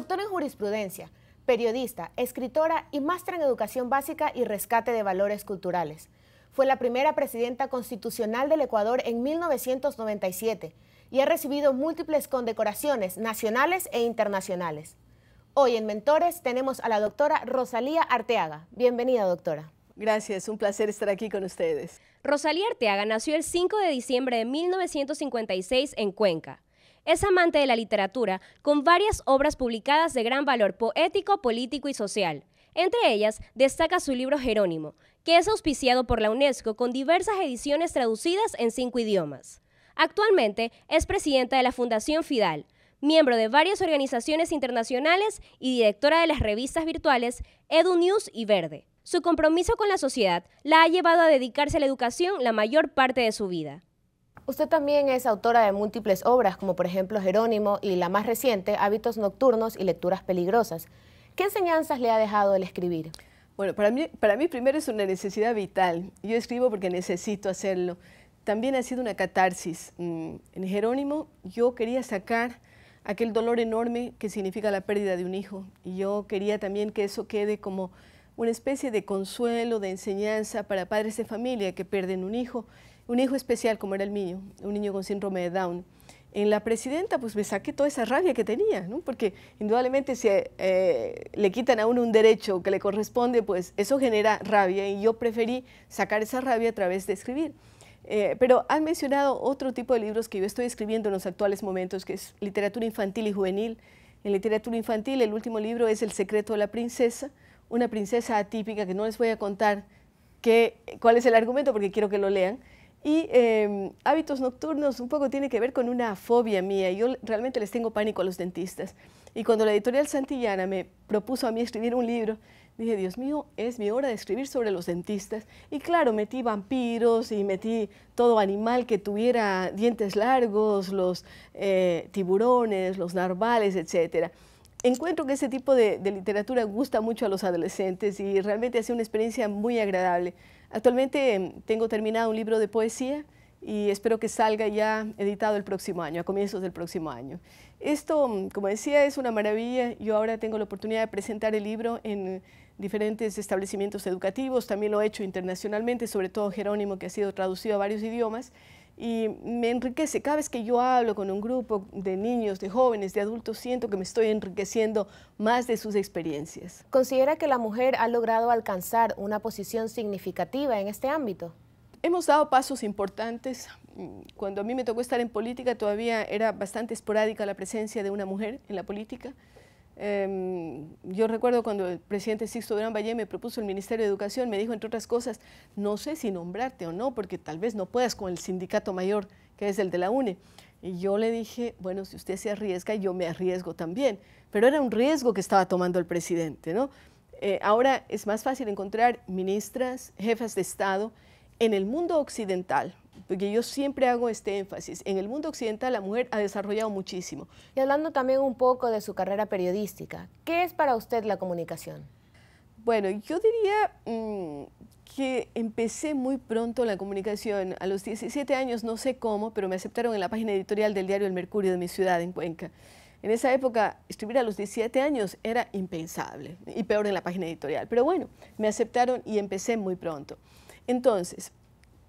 Doctora en jurisprudencia, periodista, escritora y máster en educación básica y rescate de valores culturales. Fue la primera presidenta constitucional del Ecuador en 1997 y ha recibido múltiples condecoraciones nacionales e internacionales. Hoy en Mentores tenemos a la doctora Rosalía Arteaga. Bienvenida, doctora. Gracias, un placer estar aquí con ustedes. Rosalía Arteaga nació el 5 de diciembre de 1956 en Cuenca. Es amante de la literatura, con varias obras publicadas de gran valor poético, político y social. Entre ellas destaca su libro Jerónimo, que es auspiciado por la UNESCO con diversas ediciones traducidas en cinco idiomas. Actualmente es presidenta de la Fundación Fidal, miembro de varias organizaciones internacionales y directora de las revistas virtuales EduNews y Verde. Su compromiso con la sociedad la ha llevado a dedicarse a la educación la mayor parte de su vida. Usted también es autora de múltiples obras, como por ejemplo Jerónimo y la más reciente, Hábitos Nocturnos y Lecturas Peligrosas. ¿Qué enseñanzas le ha dejado el escribir? Bueno, para mí, para mí primero es una necesidad vital. Yo escribo porque necesito hacerlo. También ha sido una catarsis. Mm, en Jerónimo yo quería sacar aquel dolor enorme que significa la pérdida de un hijo. Y yo quería también que eso quede como una especie de consuelo, de enseñanza para padres de familia que pierden un hijo un hijo especial como era el mío, un niño con síndrome de Down, en la presidenta, pues me saqué toda esa rabia que tenía, porque indudablemente si eh, le quitan a uno un derecho que le corresponde, pues eso genera rabia y yo preferí sacar esa rabia a través de escribir. Eh, pero han mencionado otro tipo de libros que yo estoy escribiendo en los actuales momentos, que es literatura infantil y juvenil. En literatura infantil el último libro es El secreto de la princesa, una princesa atípica que no les voy a contar cuál es el argumento porque quiero que lo lean, y em, hábitos nocturnos un poco tiene que ver con una fobia mía. Yo realmente les tengo pánico a los dentistas. Y cuando la editorial Santillana me propuso a mí escribir un libro, dije, Dios mío, es mi hora de escribir sobre los dentistas. Y claro, metí vampiros y metí todo animal que tuviera dientes largos, los eh, tiburones, los narvales, etcétera encuentro que ese tipo de, literatura gusta mucho a los adolescentes y realmente hace una experiencia muy agradable. Actualmente em, tengo terminado un libro de poesía y espero que salga ya editado el próximo año, a comienzos del próximo año. Esto, mm, como decía, es una maravilla. Yo ahora tengo la oportunidad de presentar el libro en diferentes establecimientos educativos, también lo he hecho internacionalmente, sobre todo Jerónimo, que ha sido traducido a varios idiomas y me enriquece. Cada vez que yo hablo con un grupo de niños, de jóvenes, de adultos, siento que me estoy enriqueciendo más de sus experiencias. ¿Considera que la mujer ha logrado alcanzar una posición significativa en este ámbito? Hemos dado pasos importantes. Cuando a mí me tocó estar en política todavía era bastante esporádica la presencia de una mujer en la política. Em, yo recuerdo cuando el presidente Sixto Durán Valle me propuso el Ministerio de Educación, me dijo, entre otras cosas, no sé si nombrarte o no, porque tal vez no puedas con el sindicato mayor, que es el de la UNE. Y yo le dije, bueno, si usted se arriesga, yo me arriesgo también. Pero era un riesgo que estaba tomando el presidente, ¿no? Eh, ahora es más fácil encontrar ministras, jefas de Estado en el mundo occidental, porque yo siempre hago este énfasis. En el mundo occidental la mujer ha desarrollado muchísimo. Y hablando también un poco de su carrera periodística, ¿qué es para usted la comunicación? Bueno, yo diría mm, que empecé muy pronto la comunicación. A los 17 años, no sé cómo, pero me aceptaron en la página editorial del diario El Mercurio de mi ciudad, en Cuenca. En esa época, escribir a los 17 años era impensable, y peor en la página editorial. Pero bueno, me aceptaron y empecé muy pronto. Entonces,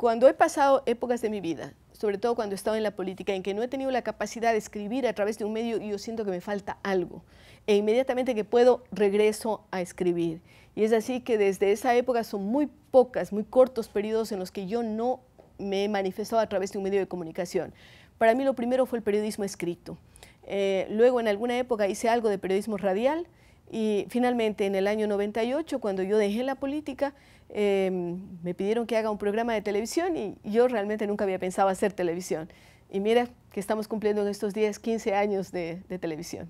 cuando he pasado épocas de mi vida, sobre todo cuando he estado en la política, en que no he tenido la capacidad de escribir a través de un medio yo siento que me falta algo, e inmediatamente que puedo regreso a escribir. Y es así que desde esa época son muy pocas, muy cortos periodos en los que yo no me he manifestado a través de un medio de comunicación. Para mí lo primero fue el periodismo escrito. Eh, luego en alguna época hice algo de periodismo radial, y finalmente, en el año 98, cuando yo dejé la política, em, me pidieron que haga un programa de televisión y yo realmente nunca había pensado hacer televisión. Y mira que estamos cumpliendo en estos 10, 15 años de, televisión.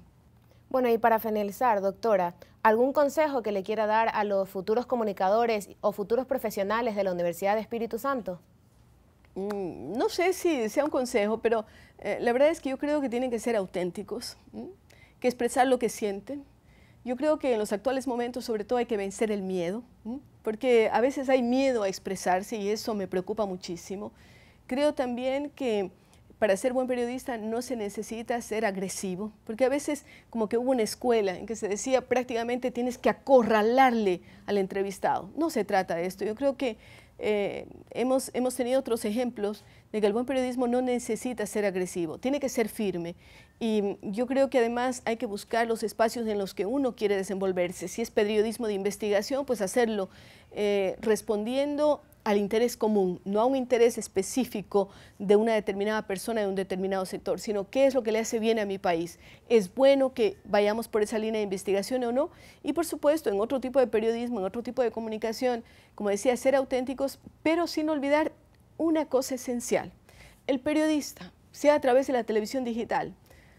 Bueno, y para finalizar, doctora, ¿algún consejo que le quiera dar a los futuros comunicadores o futuros profesionales de la Universidad de Espíritu Santo? Mm, no sé si sea un consejo, pero eh, la verdad es que yo creo que tienen que ser auténticos, que expresar lo que sienten, yo creo que en los actuales momentos sobre todo hay que vencer el miedo, porque a veces hay miedo a expresarse y eso me preocupa muchísimo. Creo también que para ser buen periodista no se necesita ser agresivo, porque a veces como que hubo una escuela en que se decía prácticamente tienes que acorralarle al entrevistado. No se trata de esto, yo creo que eh, hemos, tenido otros ejemplos de que el buen periodismo no necesita ser agresivo, tiene que ser firme. Y yo creo que además hay que buscar los espacios en los que uno quiere desenvolverse. Si es periodismo de investigación, pues hacerlo eh, respondiendo al interés común, no a un interés específico de una determinada persona, de un determinado sector, sino qué es lo que le hace bien a mi país. ¿Es bueno que vayamos por esa línea de investigación o no? Y por supuesto, en otro tipo de periodismo, en otro tipo de comunicación, como decía, ser auténticos, pero sin olvidar una cosa esencial. El periodista, sea a través de la televisión digital,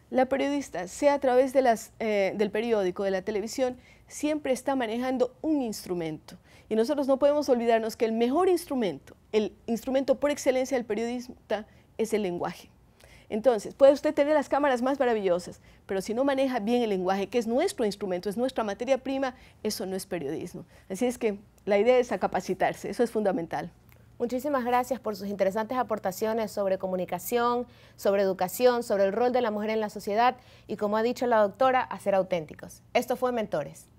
la periodista, sea a través eh, del periódico, de la televisión, siempre está manejando un instrumento y nosotros no podemos olvidarnos que el mejor instrumento, el instrumento por excelencia del periodista es el lenguaje. Entonces, puede usted tener las cámaras más maravillosas, pero si no maneja bien el lenguaje, que es nuestro instrumento, es nuestra materia prima, eso no es periodismo. Así es que la idea es a capacitarse, eso es fundamental. Muchísimas gracias por sus interesantes aportaciones sobre comunicación, sobre educación, sobre el rol de la mujer en la sociedad y, como ha dicho la doctora, a ser auténticos. Esto fue Mentores.